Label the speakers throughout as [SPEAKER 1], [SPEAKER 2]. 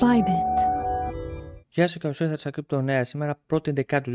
[SPEAKER 1] vibrant. Γεια σας και ήρθατε στα Crypto Νέα. Σήμερα 1η Δεκάτου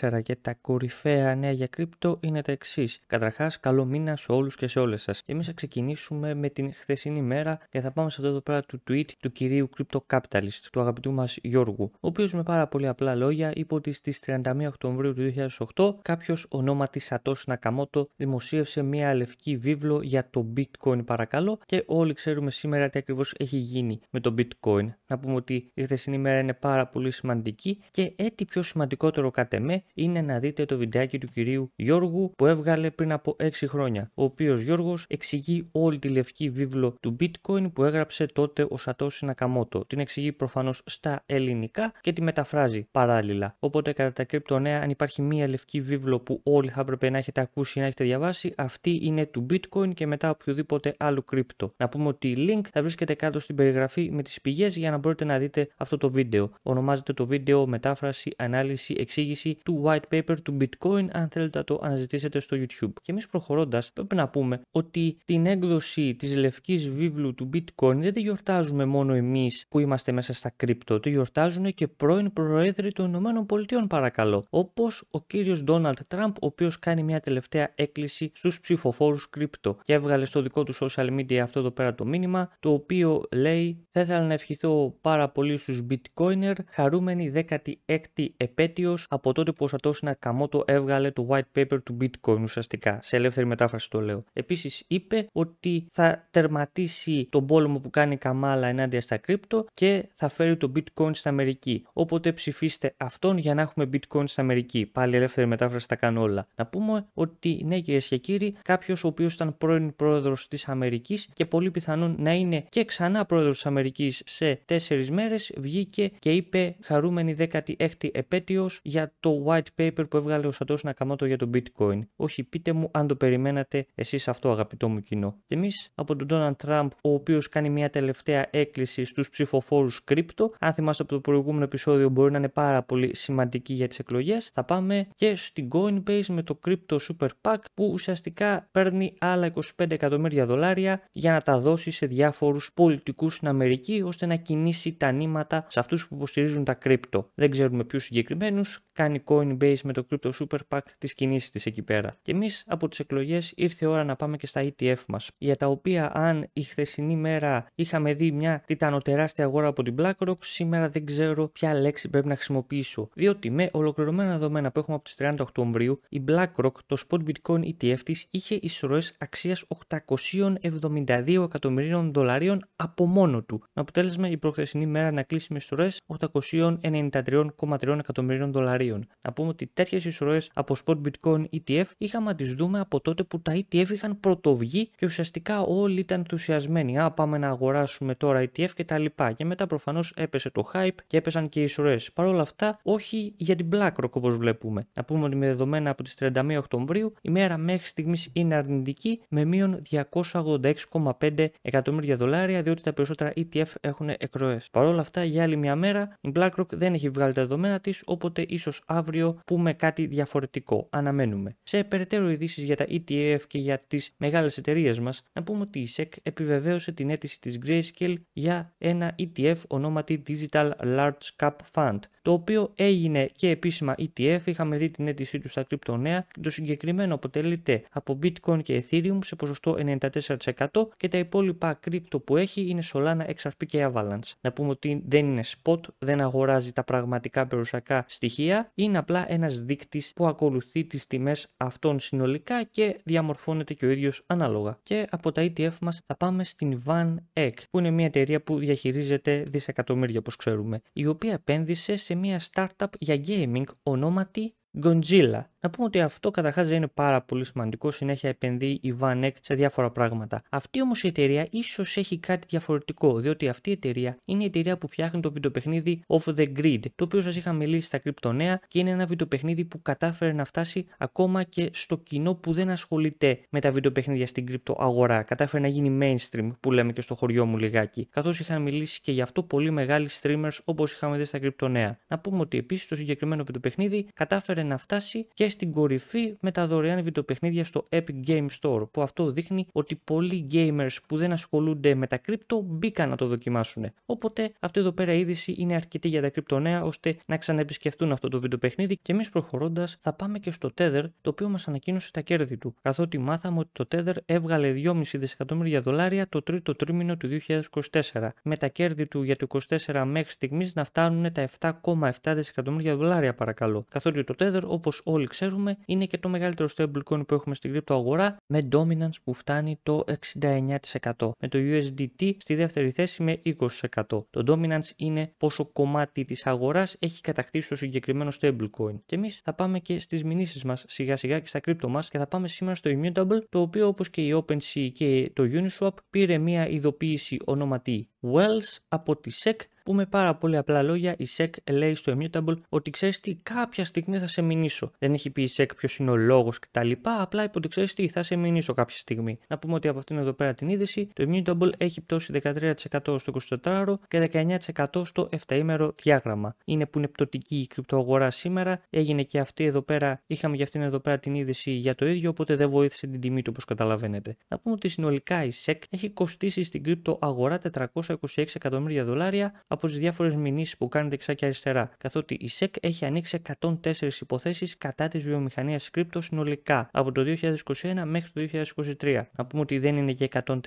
[SPEAKER 1] 2024 και τα κορυφαία νέα για κρύπτο είναι τα εξής. Καταρχάς, καλό μήνα σε όλους και σε όλες σας. Και εμείς θα ξεκινήσουμε με την χθεσινή μέρα και θα πάμε σε αυτό εδώ πέρα του tweet του κυρίου Crypto Capitalist, του αγαπητού μας Γιώργου, ο οποίος με πάρα πολύ απλά λόγια είπε ότι στις 31 Οκτωβρίου του 2008 κάποιος ονόματι Satoshi Nakamoto δημοσίευσε μια λευκή βίβλο για το Bitcoin παρακαλώ και όλοι ξέρουμε σήμερα τι ακριβώς έχει γίνει με το Bitcoin. Να πούμε ότι η χθεσινή μέρα είναι πάρα πολύ σημαντική και έτσι πιο σημαντικότερο κατ' εμέ είναι να δείτε το βιντεάκι του κυρίου Γιώργου που έβγαλε πριν από 6 χρόνια. Ο οποίος Γιώργος εξηγεί όλη τη λευκή βίβλο του Bitcoin που έγραψε τότε ο Σατό Νακαμότο. Την εξηγεί προφανώς στα ελληνικά και τη μεταφράζει παράλληλα. Οπότε κατά τα κρυπτονέα, αν υπάρχει μία λευκή βίβλο που όλοι θα έπρεπε να έχετε ακούσει ή να έχετε διαβάσει, αυτή είναι του Bitcoin και μετά οποιοδήποτε άλλο κρύπτο. Να πούμε ότι link θα βρίσκεται κάτω στην περιγραφή με τις πηγές για να μπορείτε να δείτε αυτό το βίντεο. Ο ονομάζεται το βίντεο μετάφραση, ανάλυση, εξήγηση του white paper του bitcoin αν θέλετε να το αναζητήσετε στο YouTube. Και εμείς προχωρώντας πρέπει να πούμε ότι την έκδοση της λευκής βίβλου του bitcoin δεν τη γιορτάζουμε μόνο εμείς που είμαστε μέσα στα κρυπτο, τη γιορτάζουν και πρώην προέδροι των ΗΠΑ παρακαλώ, όπως ο κύριος Donald Trump, ο οποίος κάνει μια τελευταία έκκληση στους ψηφοφόρους κρυπτο και έβγαλε στο δικό του social media αυτό εδώ πέρα το μήνυμα το οποίο λέει θα ήθελα να ευχηθώ πάρα πολύ στους bitcoiner χαρούμενη 16η επέτειος από τότε που ο Σατώση Νακαμότο έβγαλε το white paper του bitcoin ουσιαστικά. Σε ελεύθερη μετάφραση το λέω. Επίσης είπε ότι θα τερματίσει τον πόλεμο που κάνει η Καμάλα ενάντια στα κρύπτο και θα φέρει το bitcoin στην Αμερική. Οπότε ψηφίστε αυτόν για να έχουμε bitcoin στην Αμερική. Πάλι ελεύθερη μετάφραση τα κάνω όλα. Να πούμε ότι ναι κυρίες και κύριοι, κάποιος ο οποίος ήταν πρώην πρόεδρος της Αμερικής και πολύ πιθανόν να είναι και ξανά πρόεδρος της Αμερικής σε τέσσερις μέρες βγήκε και είπε είπε χαρούμενη 16η επέτειος για το white paper που έβγαλε ο Σαντός Νακαμότο για το bitcoin. Όχι πείτε μου αν το περιμένατε εσείς αυτό αγαπητό μου κοινό. Και εμείς από τον Donald Trump ο οποίος κάνει μια τελευταία έκκληση στους ψηφοφόρους κρύπτο. Αν θυμάστε από το προηγούμενο επεισόδιο μπορεί να είναι πάρα πολύ σημαντική για τις εκλογές. Θα πάμε και στην Coinbase με το Crypto Super Pack που ουσιαστικά παίρνει άλλα 25 εκατομμύρια δολάρια για να τα δώσει σε διάφορους πολιτικούς στην Αμερική ώστε να κινήσει τα νήματα σε αυτούς που υποστηρίζουν υποστηρίζουν τα κρύπτο. Δεν ξέρουμε ποιους συγκεκριμένους, κάνει Coinbase με το Crypto Super Pack τις κινήσεις της εκεί πέρα. Και εμείς από τις εκλογές ήρθε η ώρα να πάμε και στα ETF μας, για τα οποία αν η χθεσινή μέρα είχαμε δει μια τιτανοτεράστια αγορά από την BlackRock, σήμερα δεν ξέρω ποια λέξη πρέπει να χρησιμοποιήσω. Διότι με ολοκληρωμένα δεδομένα που έχουμε από τις 30 Οκτωβρίου, η BlackRock, το Spot Bitcoin ETF της, είχε ισορροέ αξία 872 εκατομμυρίων δολαρίων από μόνο του. Με αποτέλεσμα η προχθεσινή μέρα να κλείσει με ισορροέ 893,3 εκατομμυρίων δολαρίων. Να πούμε ότι τέτοιες ισορροέ από spot bitcoin ETF είχαμε να τις δούμε από τότε που τα ETF είχαν πρωτοβγεί και ουσιαστικά όλοι ήταν ενθουσιασμένοι. Α, πάμε να αγοράσουμε τώρα ETF κτλ. Και, και μετά προφανώς έπεσε το hype και έπεσαν και οι ισορροέ. Παρ' όλα αυτά, όχι για την BlackRock όπως βλέπουμε. Να πούμε ότι με δεδομένα από τις 31 Οκτωβρίου η μέρα μέχρι στιγμής είναι αρνητική με μείον 286,5 εκατομμύρια δολάρια διότι τα περισσότερα ETF έχουν εκροές. Παρ' όλα αυτά, για άλλη μια μέρα η BlackRock δεν έχει βγάλει τα δεδομένα της, οπότε ίσως αύριο πούμε κάτι διαφορετικό. Αναμένουμε. Σε περαιτέρω ειδήσεις για τα ETF και για τις μεγάλες εταιρείες μας, να πούμε ότι η SEC επιβεβαίωσε την αίτηση της Grayscale για ένα ETF ονόματι Digital Large Cap Fund, το οποίο έγινε και επίσημα ETF. Είχαμε δει την αίτησή του στα κρυπτονέα. Το συγκεκριμένο αποτελείται από Bitcoin και Ethereum σε ποσοστό 94% και τα υπόλοιπα κρύπτο που έχει είναι Solana, XRP και Avalanche. Να πούμε ότι δεν είναι spot, δεν αγοράζει τα πραγματικά περιουσιακά στοιχεία, είναι απλά ένας δείκτης που ακολουθεί τις τιμές αυτών συνολικά και διαμορφώνεται και ο ίδιος ανάλογα. Και από τα ETF μας θα πάμε στην Van Eck, που είναι μια εταιρεία που διαχειρίζεται δισεκατομμύρια όπως ξέρουμε, η οποία επένδυσε σε μια startup για gaming ονόματι Godzilla. Να πούμε ότι αυτό καταρχάς δεν είναι πάρα πολύ σημαντικό. Συνέχεια επενδύει η Vanek σε διάφορα πράγματα. Αυτή όμως η εταιρεία ίσως έχει κάτι διαφορετικό, διότι αυτή η εταιρεία είναι η εταιρεία που φτιάχνει το βιντεοπαιχνίδι Off the Grid, το οποίο σας είχα μιλήσει στα κρυπτονέα και είναι ένα βιντεοπαιχνίδι που κατάφερε να φτάσει ακόμα και στο κοινό που δεν ασχολείται με τα βιντεοπαιχνίδια στην κρυπτοαγορά. Κατάφερε να γίνει mainstream που λέμε και στο χωριό μου λιγάκι. Καθώς είχαν μιλήσει και γι' αυτό πολύ μεγάλοι streamers όπως είχαμε δει στα κρυπτονέα. Να πούμε ότι επίσης το συγκεκριμένο βιντεοπαιχνίδι κατάφερε να φτάσει και και στην κορυφή με τα δωρεάν βιντεοπαιχνίδια στο Epic Game Store, που αυτό δείχνει ότι πολλοί gamers που δεν ασχολούνται με τα κρύπτο μπήκαν να το δοκιμάσουν. Οπότε αυτή εδώ πέρα η είδηση είναι αρκετή για τα κρυπτονέα ώστε να ξανεπισκεφτούν αυτό το βιντεοπαιχνίδι και εμείς προχωρώντας θα πάμε και στο Tether το οποίο μας ανακοίνωσε τα κέρδη του, καθότι μάθαμε ότι το Tether έβγαλε 2,5 δισεκατομμύρια δολάρια το τρίτο τρίμηνο του 2024, με τα κέρδη του για το 24 μέχρι στιγμής να φτάνουν τα 7,7 δισεκατομμύρια δολάρια παρακαλώ, καθότι το Tether όπως όλοι ξέρουμε, είναι και το μεγαλύτερο stablecoin που έχουμε στην αγορά με dominance που φτάνει το 69%. Με το USDT στη δεύτερη θέση με 20%. Το dominance είναι πόσο κομμάτι της αγοράς έχει κατακτήσει το συγκεκριμένος stablecoin. Και εμείς θα πάμε και στις μηνύσεις μας σιγά σιγά και στα κρύπτο μας και θα πάμε σήμερα στο Immutable το οποίο όπως και η OpenSea και το Uniswap πήρε μια ειδοποίηση ονοματή Wells από τη SEC πούμε πάρα πολύ απλά λόγια, η SEC λέει στο Immutable ότι ξέρεις τι, κάποια στιγμή θα σε μηνύσω. Δεν έχει πει η SEC ποιος είναι ο λόγος κτλ. Απλά είπε ότι ξέρεις τι, θα σε μηνύσω κάποια στιγμή. Να πούμε ότι από αυτήν εδώ πέρα την είδηση, το Immutable έχει πτώσει 13% στο 24ωρο και 19% στο 7ημερο διάγραμμα. Είναι που είναι πτωτική η κρυπτοαγορά σήμερα. Έγινε και αυτή εδώ πέρα, είχαμε για αυτήν εδώ πέρα την είδηση για το ίδιο, οπότε δεν βοήθησε την τιμή του όπως καταλαβαίνετε. Να πούμε ότι συνολικά η SEC έχει κοστίσει στην κρυπτοαγορά 426 εκατομμύρια δολάρια από τις διάφορες μηνύσεις που κάνει δεξιά και αριστερά, καθότι η SEC έχει ανοίξει 104 υποθέσεις κατά της βιομηχανίας κρύπτο συνολικά από το 2021 μέχρι το 2023. Να πούμε ότι δεν είναι και 104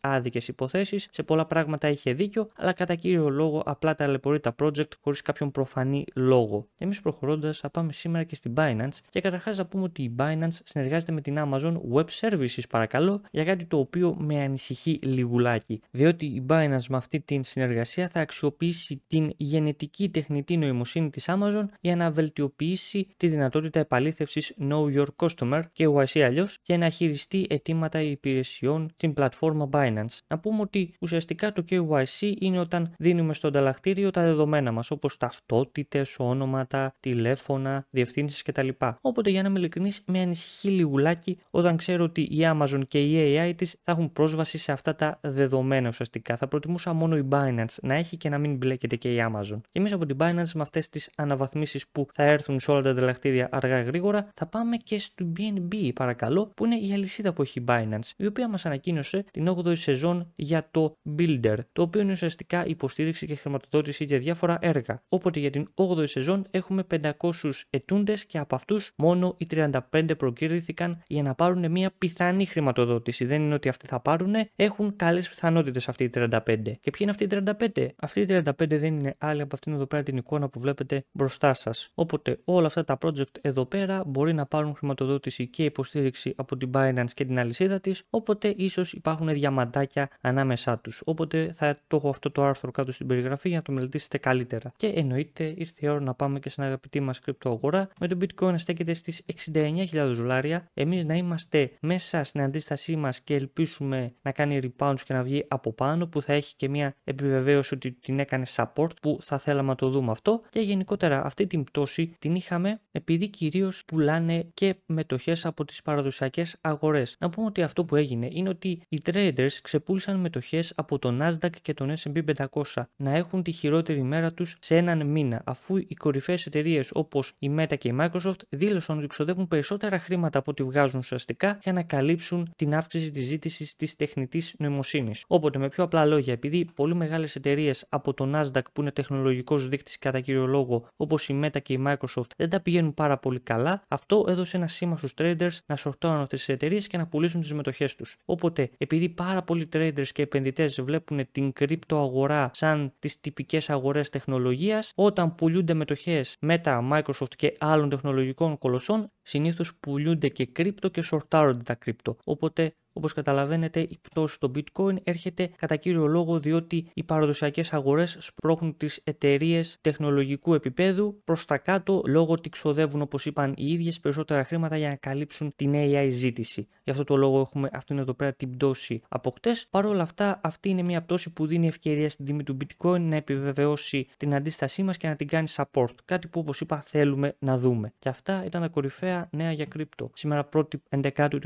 [SPEAKER 1] άδικες υποθέσεις, σε πολλά πράγματα είχε δίκιο, αλλά κατά κύριο λόγο απλά ταλαιπωρεί τα project χωρίς κάποιον προφανή λόγο. Εμείς προχωρώντας, θα πάμε σήμερα και στην Binance και καταρχάς να πούμε ότι η Binance συνεργάζεται με την Amazon Web Services, παρακαλώ, για κάτι το οποίο με ανησυχεί λιγουλάκι. Διότι η Binance με αυτή την συνεργασία θα αξιολογήσει αξιοποιήσει την γενετική τεχνητή νοημοσύνη της Amazon για να βελτιοποιήσει τη δυνατότητα επαλήθευσης Know Your Customer και YC αλλιώς και να χειριστεί αιτήματα υπηρεσιών στην πλατφόρμα Binance. Να πούμε ότι ουσιαστικά το KYC είναι όταν δίνουμε στο ανταλλακτήριο τα δεδομένα μας όπως ταυτότητες, όνοματα, τηλέφωνα, διευθύνσεις κτλ. Οπότε για να είμαι ειλικρινής με ανησυχεί λιγουλάκι όταν ξέρω ότι η Amazon και η AI της θα έχουν πρόσβαση σε αυτά τα δεδομένα ουσιαστικά. Θα προτιμούσα μόνο η Binance να έχει και να μην μπλέκεται και η Amazon. Και εμείς από την Binance με αυτές τις αναβαθμίσεις που θα έρθουν σε όλα τα ανταλλακτήρια αργά γρήγορα, θα πάμε και στο BNB παρακαλώ, που είναι η αλυσίδα που έχει η Binance, η οποία μας ανακοίνωσε την 8η σεζόν για το Builder, το οποίο είναι ουσιαστικά υποστήριξη και χρηματοδότηση για διάφορα έργα. Οπότε για την 8η σεζόν έχουμε 500 ετούντες και από αυτούς μόνο οι 35 προκύρθηκαν για να πάρουν μια πιθανή χρηματοδότηση. Δεν είναι ότι αυτοί θα πάρουν, έχουν καλές πιθανότητες αυτοί οι 35. Και ποιοι είναι αυτοί οι 35, 35 δεν είναι άλλη από αυτήν εδώ πέρα την εικόνα που βλέπετε μπροστά σας. Οπότε όλα αυτά τα project εδώ πέρα μπορεί να πάρουν χρηματοδότηση και υποστήριξη από την Binance και την αλυσίδα της. Οπότε ίσως υπάρχουν διαμαντάκια ανάμεσά τους. Οπότε θα το έχω αυτό το άρθρο κάτω στην περιγραφή για να το μελετήσετε καλύτερα. Και εννοείται ήρθε η ώρα να πάμε και στην αγαπητή μας κρυπτοαγορά με το bitcoin να στέκεται στις 69.000 δολάρια. Εμείς να είμαστε μέσα στην αντίστασή μας και ελπίσουμε να κάνει rebounds και να βγει από πάνω που θα έχει και μια επιβεβαίωση ότι την έκανε support που θα θέλαμε να το δούμε αυτό και γενικότερα αυτή την πτώση την είχαμε επειδή κυρίως πουλάνε και μετοχές από τις παραδοσιακές αγορές. Να πούμε ότι αυτό που έγινε είναι ότι οι traders ξεπούλησαν μετοχές από τον Nasdaq και τον S&P 500 να έχουν τη χειρότερη μέρα τους σε έναν μήνα αφού οι κορυφαίες εταιρείες όπως η Meta και η Microsoft δήλωσαν ότι ξοδεύουν περισσότερα χρήματα από ό,τι βγάζουν ουσιαστικά για να καλύψουν την αύξηση της ζήτησης της τεχνητής νοημοσύνης. Οπότε με πιο απλά λόγια επειδή πολύ μεγάλες εταιρείες από το Nasdaq που είναι τεχνολογικός δείκτης κατά κύριο λόγο, όπως η Meta και η Microsoft, δεν τα πηγαίνουν πάρα πολύ καλά, αυτό έδωσε ένα σήμα στους traders να σορτώνουν αυτές τις εταιρείες και να πουλήσουν τις μετοχέ τους. Οπότε, επειδή πάρα πολλοί traders και επενδυτές βλέπουν την κρυπτοαγορά σαν τις τυπικές αγορές τεχνολογίας, όταν πουλούνται μετοχές Meta, Microsoft και άλλων τεχνολογικών κολοσσών, συνήθως πουλούνται και κρύπτο και σορτάρονται τα κρύπτο. Οπότε Όπως καταλαβαίνετε, η πτώση στο bitcoin έρχεται κατά κύριο λόγο διότι οι παραδοσιακές αγορές σπρώχνουν τις εταιρείες τεχνολογικού επίπεδου προς τα κάτω λόγω ότι ξοδεύουν, όπως είπαν οι ίδιες, περισσότερα χρήματα για να καλύψουν την AI ζήτηση. Γι' αυτό το λόγο έχουμε αυτήν εδώ πέρα την πτώση από χτες. Παρ' όλα αυτά, αυτή είναι μια πτώση που δίνει ευκαιρία στην τιμή του bitcoin να επιβεβαιώσει την αντίστασή μας και να την κάνει support. Κάτι που, όπως είπα, θέλουμε να δούμε. Και αυτά ήταν τα κορυφαία νέα για κρύπτο. Σήμερα, 1η 11 του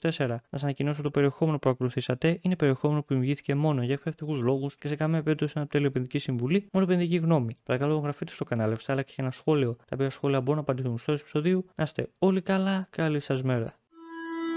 [SPEAKER 1] 2024, να σας ανακοινώσω το περιεχόμενο που ακολουθήσατε είναι περιεχόμενο που δημιουργήθηκε μόνο για εκπαιδευτικούς λόγους και σε καμία περίπτωση να αποτελεί επενδυτική συμβουλή, μόνο επενδυτική γνώμη. Παρακαλώ, εγγραφείτε στο κανάλι, αφήστε αλλά και ένα σχόλιο. Τα οποία σχόλια μπορούν να απαντηθούν στο επεισοδίου. Να είστε όλοι καλά, καλή σας μέρα.